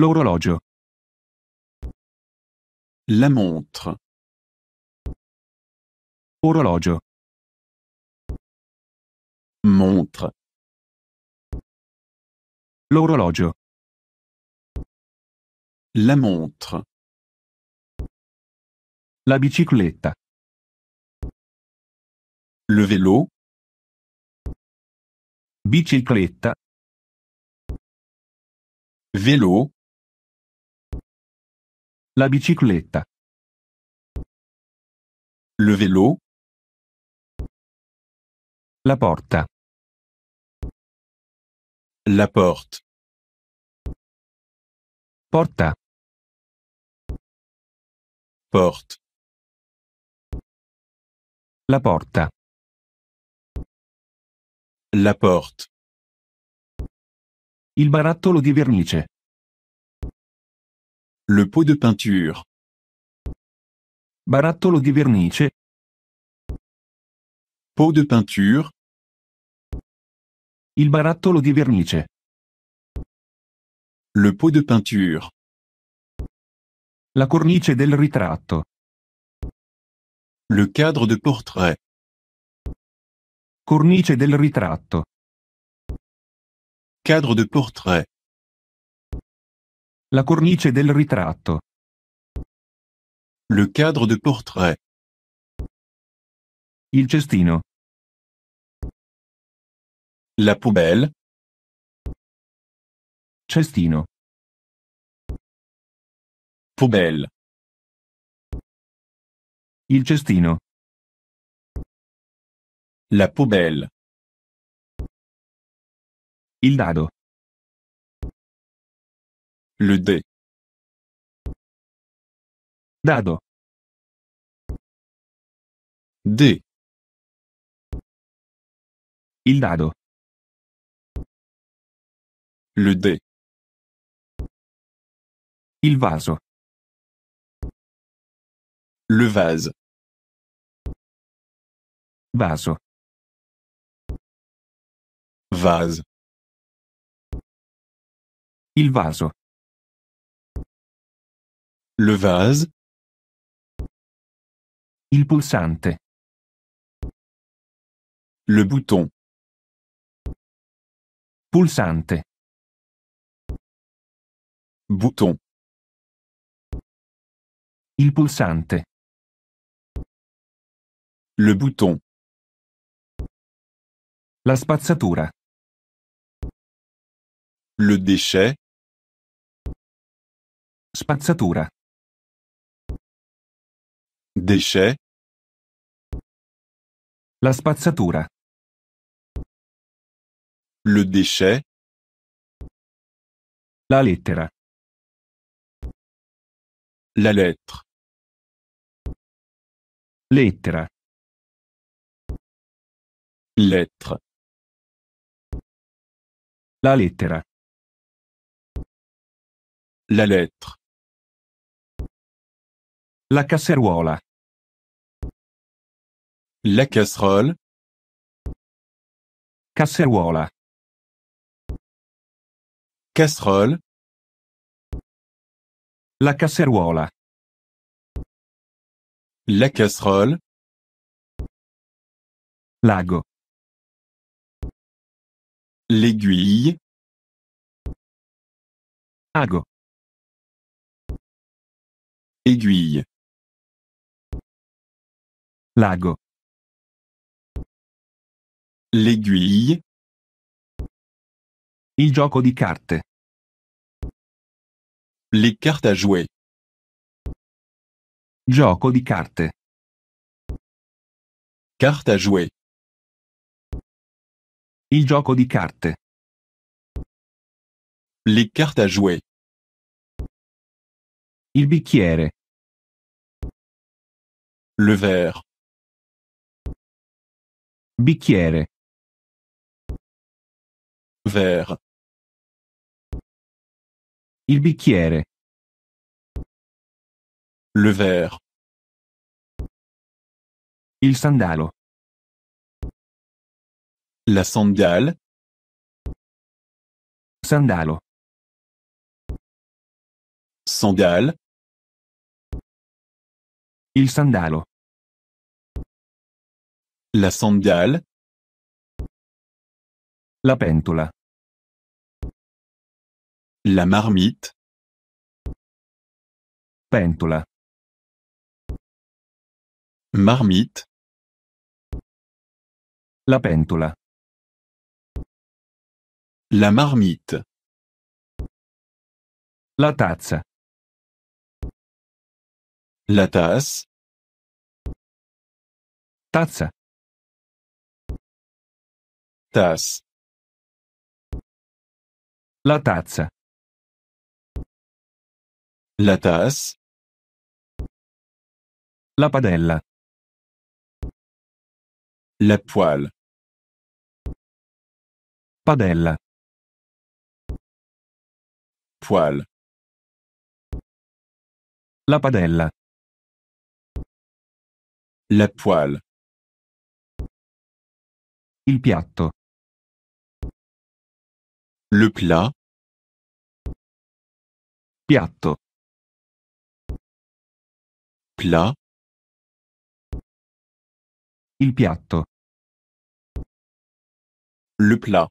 L'orologio. La montre. Orologio. Montre. L'orologio. La montre. La bicicletta. Le vélo. Bicicletta. Vélo. La bicicletta. Le vélo. La porta. La porte. Porta. Porte. La porta. La porte. Il barattolo di vernice. Le pot de peinture. Barattolo di vernice. Pot de peinture. Il barattolo di vernice. Le pot de peinture. La cornice del ritratto. Le cadre de portrait. Cornice del ritratto. Cadre de portrait. La cornice del ritratto. Le cadre de portrait. Il cestino. La poubelle. Cestino. Poubelle. Il cestino. La poubelle. Il dado. Le dé. Dado. Il dado. Le Il vaso. Le vase. Vaso. Vase. Il vaso. Le vase. Il pulsante. Le bouton. Pulsante. Bouton. Il pulsante. Le bouton. La spazzatura. Le déchet. Spazzatura. Déchets. La spazzatura. Le déchet. La lettera. La lettre. Lettera. Lettre. La lettera. La lettre. La casseruola. La casserole. Casseruola. Casserole. La casseruola. La casserole. Lago. L'aiguille. Ago. Aiguille. Lago. L'aiguille. Il gioco di carte. Les cartes à jouer. Gioco di carte. Carte à jouer. Il gioco di carte. Les cartes à jouer. Il bicchiere. Le verre. Bicchiere. verre il bicchiere le verre il sandalo la sandale sandalo sandale il sandalo la sandale la pentola La marmite. Pentola. Marmite. La pentola. La marmite. La tazza. La tasse. Tazza. Tasse. La tazza. La tasse. La padella. La poêle. Padella. Poêle. La padella. La poêle. Il piatto. Le plat. Piatto. plat Il piatto le plat